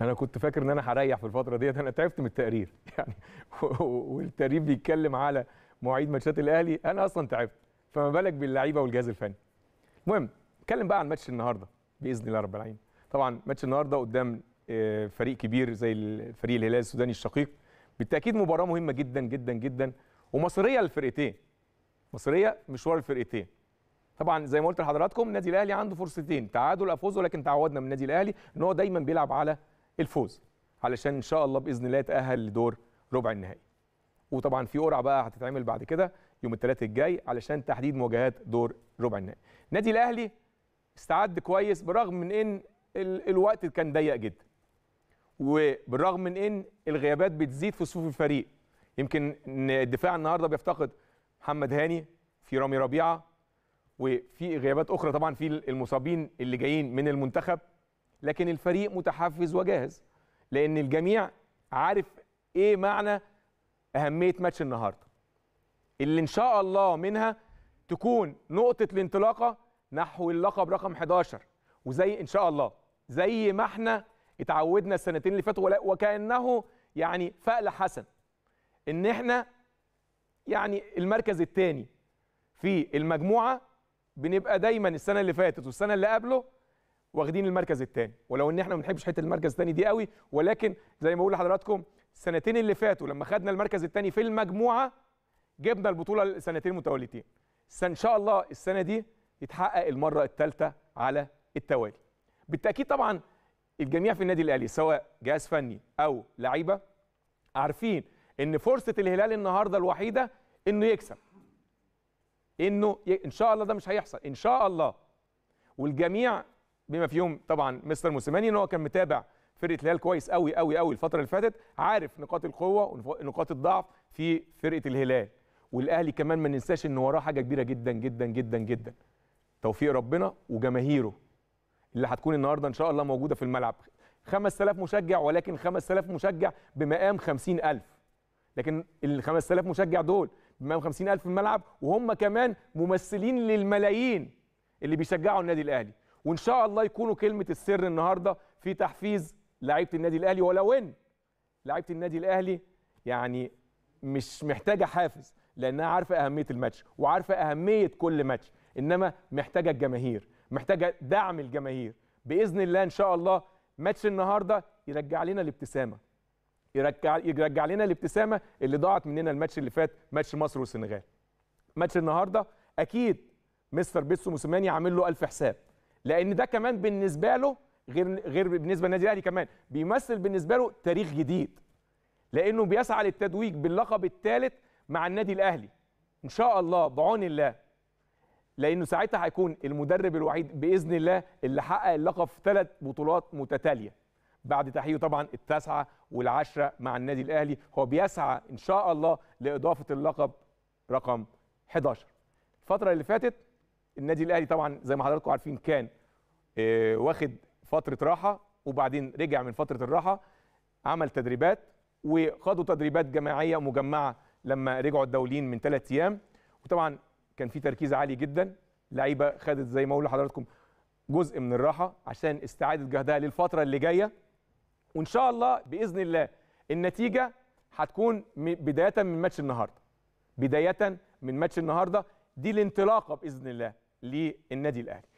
انا كنت فاكر ان انا هريح في الفتره ديت انا تعبت من التقرير يعني والتقرير بيتكلم على مواعيد ماتشات الاهلي انا اصلا تعبت فما بالك باللعيبه والجهاز الفني المهم اتكلم بقى عن ماتش النهارده باذن الله رب العالمين طبعا ماتش النهارده قدام آه، فريق كبير زي فريق الهلال السوداني الشقيق بالتاكيد مباراه مهمه جدا جدا جدا ومصريه للفرقتين مصريه مشوار الفرقتين طبعا زي ما قلت لحضراتكم النادي الاهلي عنده فرصتين تعادل افوزه لكن تعودنا من النادي الاهلي ان هو دايما بيلعب على الفوز علشان ان شاء الله باذن الله يتاهل لدور ربع النهائي وطبعا في قرعه بقى هتتعمل بعد كده يوم الثلاث الجاي علشان تحديد مواجهات دور ربع النهائي النادي الاهلي استعد كويس برغم من ان الوقت كان ضيق جدا وبالرغم من ان الغيابات بتزيد في صفوف الفريق يمكن الدفاع النهارده بيفتقد محمد هاني في رامي ربيعه وفي غيابات اخرى طبعا في المصابين اللي جايين من المنتخب لكن الفريق متحفز وجاهز لان الجميع عارف ايه معنى اهميه ماتش النهارده اللي ان شاء الله منها تكون نقطه الانطلاقه نحو اللقب رقم 11 وزي ان شاء الله زي ما احنا اتعودنا السنتين اللي فاتوا وكانه يعني فأل حسن ان احنا يعني المركز الثاني في المجموعه بنبقى دايما السنه اللي فاتت والسنه اللي قبله واخدين المركز الثاني ولو ان احنا ما بنحبش حته المركز الثاني دي قوي ولكن زي ما بقول لحضراتكم السنتين اللي فاتوا لما خدنا المركز الثاني في المجموعه جبنا البطوله السنتين متواليتين ان شاء الله السنه دي يتحقق المره الثالثه على التوالي بالتاكيد طبعا الجميع في النادي الاهلي سواء جهاز فني او لعيبه عارفين ان فرصه الهلال النهارده الوحيده انه يكسب انه ي... ان شاء الله ده مش هيحصل ان شاء الله والجميع بما فيهم طبعا مستر موسيماني ان هو كان متابع فرقه الهلال كويس قوي قوي قوي الفتره اللي فاتت عارف نقاط القوه ونقاط الضعف في فرقه الهلال والاهلي كمان ما ننساش ان وراه حاجه كبيره جدا جدا جدا جدا توفيق ربنا وجماهيره اللي هتكون النهارده ان شاء الله موجوده في الملعب 5000 مشجع ولكن 5000 مشجع بمقام 50000 لكن ال 5000 مشجع دول بمقام 50000 في الملعب وهم كمان ممثلين للملايين اللي بيشجعوا النادي الاهلي وان شاء الله يكونوا كلمه السر النهارده في تحفيز لعيبه النادي الاهلي ولو ان لعيبه النادي الاهلي يعني مش محتاجه حافز لانها عارفه اهميه الماتش وعارفه اهميه كل ماتش انما محتاجه الجماهير محتاجه دعم الجماهير باذن الله ان شاء الله ماتش النهارده يرجع لنا الابتسامه يرجع يرجع لنا الابتسامه اللي ضاعت مننا الماتش اللي فات ماتش مصر والسنغال ماتش النهارده اكيد مستر بيتسو موسيماني عامل له الف حساب لان ده كمان بالنسبه له غير غير بالنسبه للنادي الاهلي كمان بيمثل بالنسبه له تاريخ جديد لانه بيسعى للتتويج باللقب الثالث مع النادي الاهلي ان شاء الله بعون الله لانه ساعتها هيكون المدرب الوحيد باذن الله اللي حقق اللقب في ثلاث بطولات متتاليه بعد تحقيقه طبعا التاسعه والعشره مع النادي الاهلي هو بيسعى ان شاء الله لاضافه اللقب رقم 11 الفتره اللي فاتت النادي الاهلي طبعا زي ما حضراتكم عارفين كان آه، واخد فتره راحه وبعدين رجع من فتره الراحه عمل تدريبات وخدوا تدريبات جماعيه مجمعه لما رجعوا الدوليين من ثلاث ايام وطبعا كان في تركيز عالي جدا لعيبه خدت زي ما اقول لحضراتكم جزء من الراحه عشان استعاده جهدها للفتره اللي جايه وان شاء الله باذن الله النتيجه هتكون بدايه من ماتش النهارده بدايه من ماتش النهارده دي الانطلاقه باذن الله للنادي الاهلي